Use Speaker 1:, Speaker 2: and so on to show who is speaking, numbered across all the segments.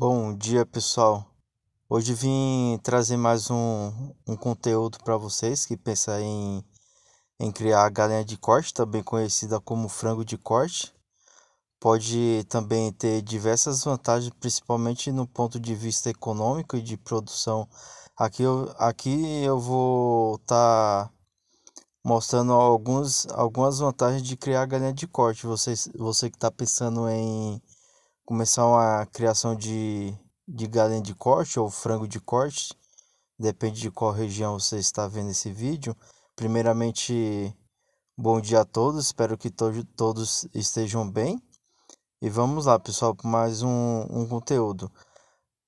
Speaker 1: Bom dia pessoal, hoje vim trazer mais um, um conteúdo para vocês que pensa em, em criar a galinha de corte, também conhecida como frango de corte. Pode também ter diversas vantagens, principalmente no ponto de vista econômico e de produção. Aqui eu, aqui eu vou estar tá mostrando alguns, algumas vantagens de criar a galinha de corte. Você, você que está pensando em começar a criação de, de galinha de corte ou frango de corte, depende de qual região você está vendo esse vídeo. Primeiramente, bom dia a todos, espero que to todos estejam bem. E vamos lá, pessoal, para mais um, um conteúdo.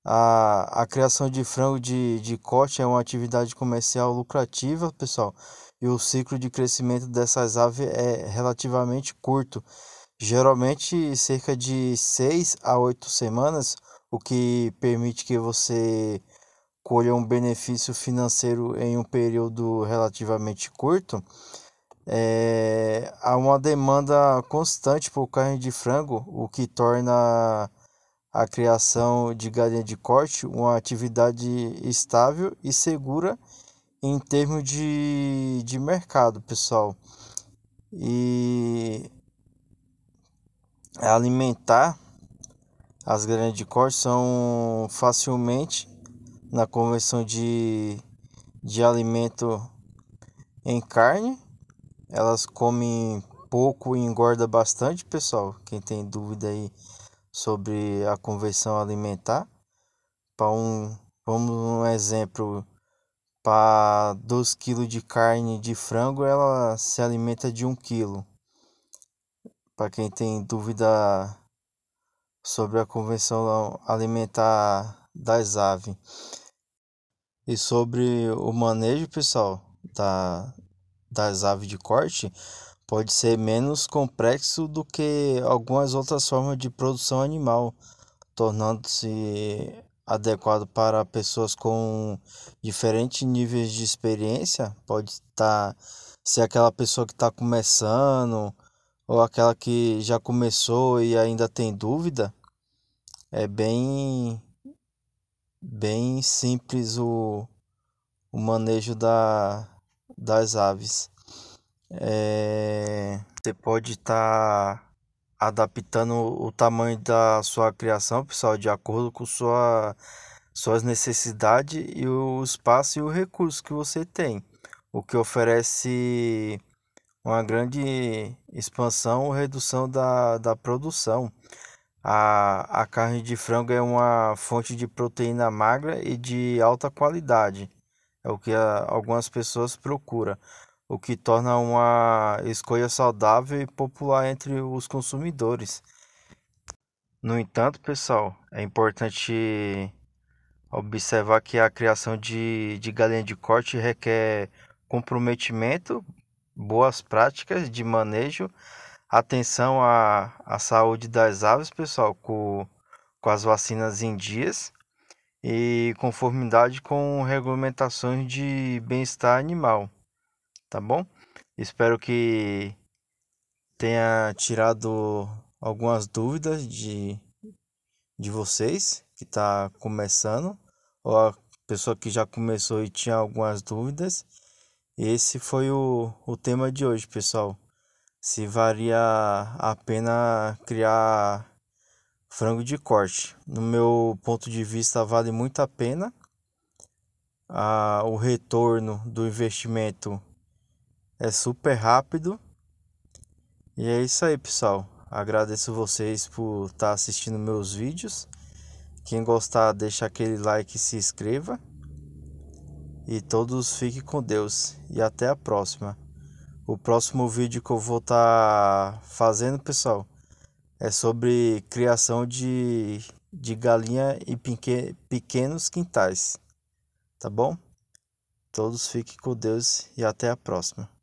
Speaker 1: A, a criação de frango de, de corte é uma atividade comercial lucrativa, pessoal, e o ciclo de crescimento dessas aves é relativamente curto geralmente cerca de 6 a 8 semanas, o que permite que você colha um benefício financeiro em um período relativamente curto. É, há uma demanda constante por carne de frango, o que torna a criação de galinha de corte uma atividade estável e segura em termos de, de mercado, pessoal. E é alimentar as grandes de corte são facilmente na conversão de, de alimento em carne. Elas comem pouco e engorda bastante, pessoal. Quem tem dúvida aí sobre a conversão alimentar, para um, vamos um exemplo, para 2 kg de carne de frango, ela se alimenta de 1 kg. Para quem tem dúvida sobre a Convenção Alimentar das Aves e sobre o manejo, pessoal, da, das aves de corte, pode ser menos complexo do que algumas outras formas de produção animal, tornando-se adequado para pessoas com diferentes níveis de experiência. Pode estar tá, ser aquela pessoa que está começando ou aquela que já começou e ainda tem dúvida, é bem bem simples o, o manejo da, das aves. É, você pode estar tá adaptando o tamanho da sua criação, pessoal, de acordo com sua, suas necessidades e o espaço e o recurso que você tem. O que oferece uma grande expansão ou redução da, da produção. A, a carne de frango é uma fonte de proteína magra e de alta qualidade, é o que a, algumas pessoas procuram, o que torna uma escolha saudável e popular entre os consumidores. No entanto, pessoal, é importante observar que a criação de, de galinha de corte requer comprometimento, boas práticas de manejo, atenção à, à saúde das aves, pessoal, com, com as vacinas em dias e conformidade com regulamentações de bem-estar animal, tá bom? Espero que tenha tirado algumas dúvidas de, de vocês que está começando ou a pessoa que já começou e tinha algumas dúvidas. Esse foi o, o tema de hoje, pessoal. Se valia a pena criar frango de corte. No meu ponto de vista, vale muito a pena. Ah, o retorno do investimento é super rápido. E é isso aí, pessoal. Agradeço vocês por estar tá assistindo meus vídeos. Quem gostar, deixa aquele like e se inscreva e todos fiquem com Deus e até a próxima. O próximo vídeo que eu vou estar tá fazendo, pessoal, é sobre criação de, de galinha e pequenos quintais, tá bom? Todos fiquem com Deus e até a próxima.